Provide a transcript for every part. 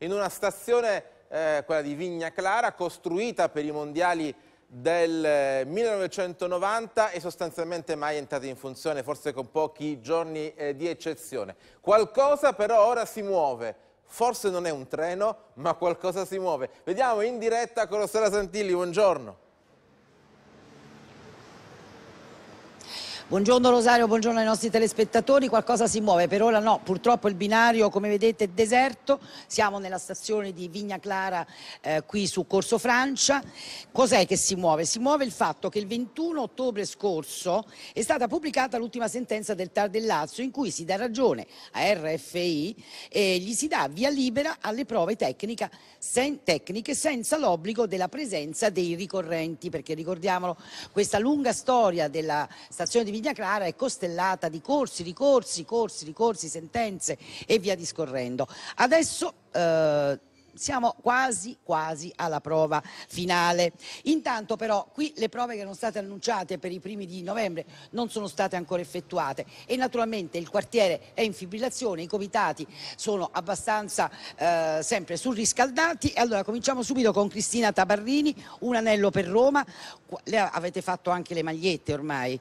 In una stazione, eh, quella di Vigna Clara, costruita per i mondiali del 1990 eh, e sostanzialmente mai entrata in funzione, forse con pochi giorni eh, di eccezione. Qualcosa però ora si muove, forse non è un treno, ma qualcosa si muove. Vediamo in diretta con Rossella Santilli, buongiorno. Buongiorno Rosario, buongiorno ai nostri telespettatori. Qualcosa si muove, per ora no. Purtroppo il binario, come vedete, è deserto. Siamo nella stazione di Vigna Clara, eh, qui su Corso Francia. Cos'è che si muove? Si muove il fatto che il 21 ottobre scorso è stata pubblicata l'ultima sentenza del TAR del Lazio in cui si dà ragione a RFI e gli si dà via libera alle prove tecniche, sen tecniche senza l'obbligo della presenza dei ricorrenti, perché ricordiamolo, questa lunga storia della stazione di Vigna Vigna Clara è costellata di corsi, ricorsi, corsi, ricorsi, sentenze e via discorrendo. Adesso eh, siamo quasi quasi alla prova finale. Intanto però qui le prove che erano state annunciate per i primi di novembre non sono state ancora effettuate e naturalmente il quartiere è in fibrillazione, i comitati sono abbastanza eh, sempre surriscaldati e allora cominciamo subito con Cristina Tabarrini, un anello per Roma, avete fatto anche le magliette ormai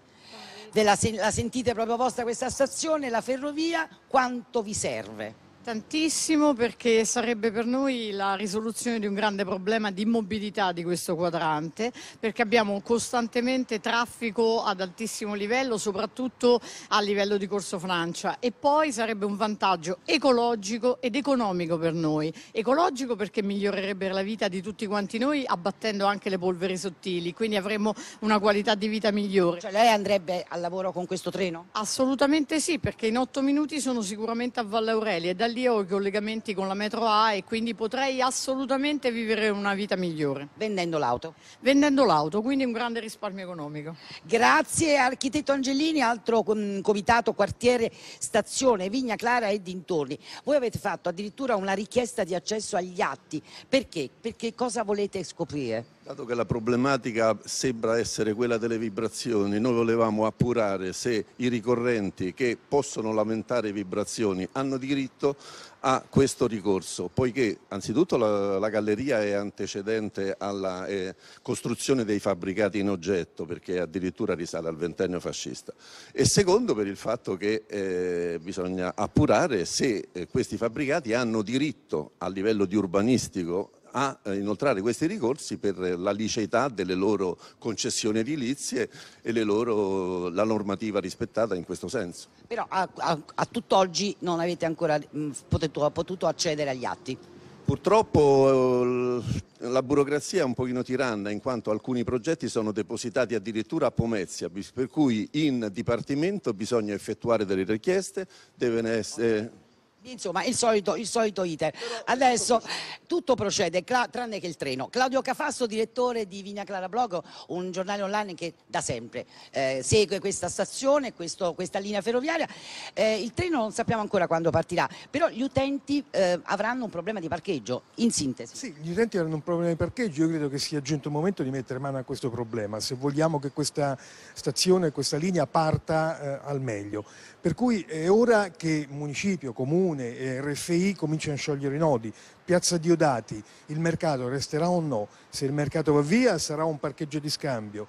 la sentite proprio vostra questa stazione, la ferrovia, quanto vi serve? Tantissimo perché sarebbe per noi la risoluzione di un grande problema di mobilità di questo quadrante, perché abbiamo costantemente traffico ad altissimo livello, soprattutto a livello di Corso Francia e poi sarebbe un vantaggio ecologico ed economico per noi. Ecologico perché migliorerebbe la vita di tutti quanti noi abbattendo anche le polveri sottili, quindi avremmo una qualità di vita migliore. Cioè lei andrebbe al lavoro con questo treno? Assolutamente sì, perché in otto minuti sono sicuramente a Valle Aurelia lì ho i collegamenti con la metro A e quindi potrei assolutamente vivere una vita migliore. Vendendo l'auto? Vendendo l'auto, quindi un grande risparmio economico. Grazie architetto Angelini, altro comitato quartiere stazione Vigna Clara e dintorni. Voi avete fatto addirittura una richiesta di accesso agli atti. Perché? Perché cosa volete scoprire? Dato che la problematica sembra essere quella delle vibrazioni, noi volevamo appurare se i ricorrenti che possono lamentare vibrazioni hanno diritto a questo ricorso, poiché anzitutto la, la galleria è antecedente alla eh, costruzione dei fabbricati in oggetto, perché addirittura risale al ventennio fascista, e secondo per il fatto che eh, bisogna appurare se eh, questi fabbricati hanno diritto a livello di urbanistico a eh, inoltrare questi ricorsi per la liceità delle loro concessioni edilizie e loro, la normativa rispettata in questo senso. Però a, a, a tutt'oggi non avete ancora mh, mm, potuto, potuto accedere agli atti? Purtroppo eh, la burocrazia è un pochino tiranna in quanto alcuni progetti sono depositati addirittura a Pomezia, per cui in dipartimento bisogna effettuare delle richieste, devono essere... Insomma, il solito, il solito iter. Adesso tutto procede, tranne che il treno. Claudio Cafasso, direttore di Vigna Clara Blog, un giornale online che da sempre eh, segue questa stazione, questo, questa linea ferroviaria. Eh, il treno non sappiamo ancora quando partirà, però gli utenti eh, avranno un problema di parcheggio, in sintesi. Sì, gli utenti avranno un problema di parcheggio, io credo che sia giunto il momento di mettere mano a questo problema, se vogliamo che questa stazione, questa linea parta eh, al meglio. Per cui è ora che municipio, comune, comune e RFI cominciano a sciogliere i nodi. Piazza Diodati, il mercato resterà o no? Se il mercato va via sarà un parcheggio di scambio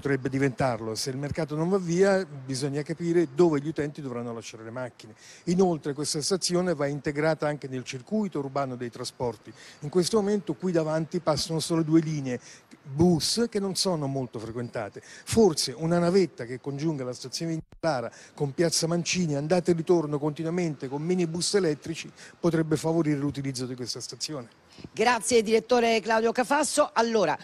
potrebbe diventarlo. Se il mercato non va via bisogna capire dove gli utenti dovranno lasciare le macchine. Inoltre questa stazione va integrata anche nel circuito urbano dei trasporti. In questo momento qui davanti passano solo due linee bus che non sono molto frequentate. Forse una navetta che congiunga la stazione di Clara con Piazza Mancini, andata e ritorno continuamente con minibus elettrici, potrebbe favorire l'utilizzo di questa stazione. Grazie direttore Claudio Cafasso. Allora,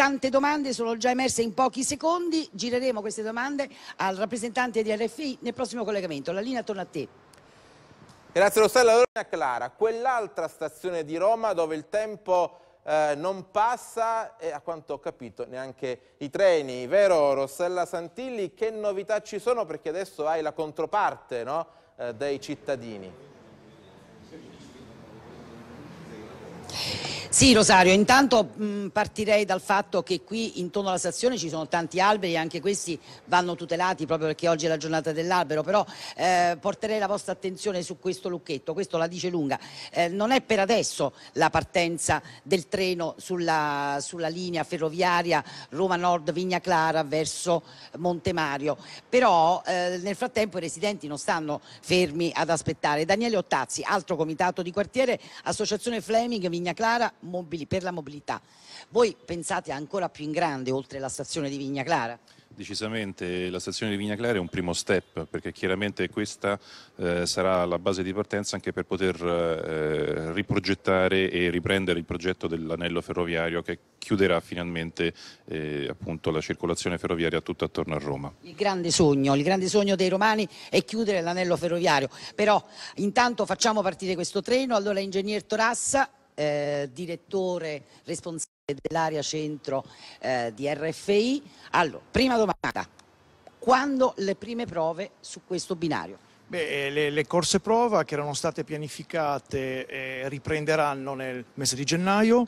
Tante domande sono già emerse in pochi secondi, gireremo queste domande al rappresentante di RFI nel prossimo collegamento. La linea torna a te. Grazie Rossella. Allora Clara, quell'altra stazione di Roma dove il tempo eh, non passa e a quanto ho capito neanche i treni, vero Rossella Santilli? Che novità ci sono perché adesso hai la controparte no? eh, dei cittadini? Sì, Rosario, intanto mh, partirei dal fatto che qui intorno alla stazione ci sono tanti alberi, e anche questi vanno tutelati proprio perché oggi è la giornata dell'albero, però eh, porterei la vostra attenzione su questo lucchetto, questo la dice lunga. Eh, non è per adesso la partenza del treno sulla, sulla linea ferroviaria Roma Nord Vigna Clara verso Montemario, però eh, nel frattempo i residenti non stanno fermi ad aspettare. Daniele Ottazzi, altro comitato di quartiere, associazione Fleming Vigna Clara mobili, per la mobilità. Voi pensate ancora più in grande oltre la stazione di Vigna Clara? Decisamente la stazione di Vigna Clara è un primo step perché chiaramente questa eh, sarà la base di partenza anche per poter eh, riprogettare e riprendere il progetto dell'anello ferroviario che chiuderà finalmente eh, appunto, la circolazione ferroviaria tutto attorno a Roma. Il grande sogno, il grande sogno dei romani è chiudere l'anello ferroviario, però intanto facciamo partire questo treno, allora ingegner Torassa eh, direttore responsabile dell'area centro eh, di RFI. Allora, prima domanda, quando le prime prove su questo binario? Beh, eh, le, le, corse prova che erano state pianificate eh, riprenderanno nel mese di gennaio,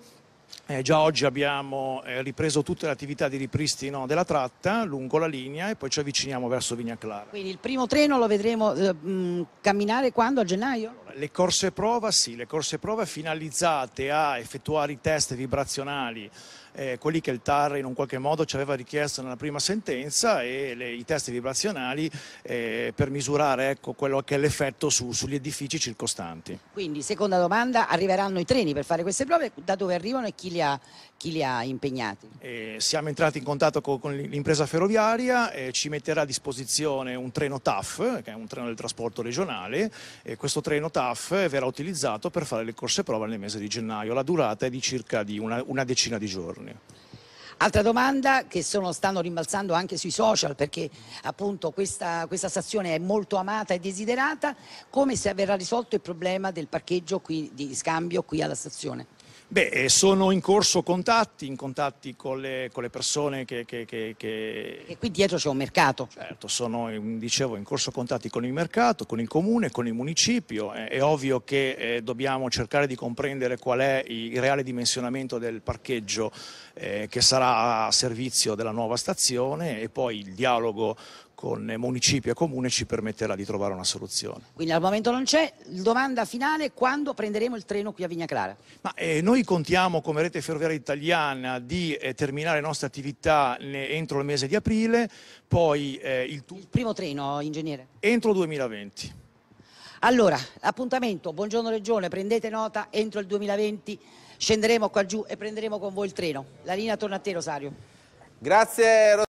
eh, già oggi abbiamo eh, ripreso tutte le attività di ripristino della tratta lungo la linea e poi ci avviciniamo verso Vigna Clara. Quindi il primo treno lo vedremo eh, mh, mm, camminare quando? A gennaio? Allora, le corse prova sì, le corse prova finalizzate a effettuare i test vibrazionali eh, quelli che il TAR in un qualche modo ci aveva richiesto nella prima sentenza e le, i test vibrazionali eh, per misurare ecco, quello che è l'effetto su, sugli edifici circostanti. Quindi, seconda domanda, arriveranno i treni per fare queste prove, da dove arrivano e chi li ha, chi li ha impegnati? Eh, siamo entrati in contatto con, con l'impresa ferroviaria, eh, ci metterà a disposizione un treno TAF, che è un treno del trasporto regionale, e questo treno TAF eh, verrà utilizzato per fare le corse prova nel mese di gennaio. La durata è di circa di una, una decina di giorni. California. Altra domanda che sono, stanno rimbalzando anche sui social perché appunto questa, questa, stazione è molto amata e desiderata, come se verrà risolto il problema del parcheggio qui, di scambio qui alla stazione? Beh, eh, sono in corso contatti, in contatti con le, con le persone che, che, che, che... E qui dietro c'è un mercato. Certo, sono, eh, dicevo, in corso contatti con il mercato, con il comune, con il municipio. È, eh, è ovvio che eh, dobbiamo cercare di comprendere qual è il reale dimensionamento del parcheggio eh, che sarà a servizio della nuova stazione e poi il dialogo con municipio e comune ci permetterà di trovare una soluzione. Quindi al momento non c'è, domanda finale, quando prenderemo il treno qui a Vigna Clara? Ma, eh, noi contiamo come rete ferroviaria italiana di eh, terminare le nostre attività entro il mese di aprile, poi eh, il, il primo treno, ingegnere? Entro 2020. Allora, appuntamento, buongiorno Regione, prendete nota, entro il 2020 scenderemo qua giù e prenderemo con voi il treno. La linea torna a te Rosario. Grazie Rosario.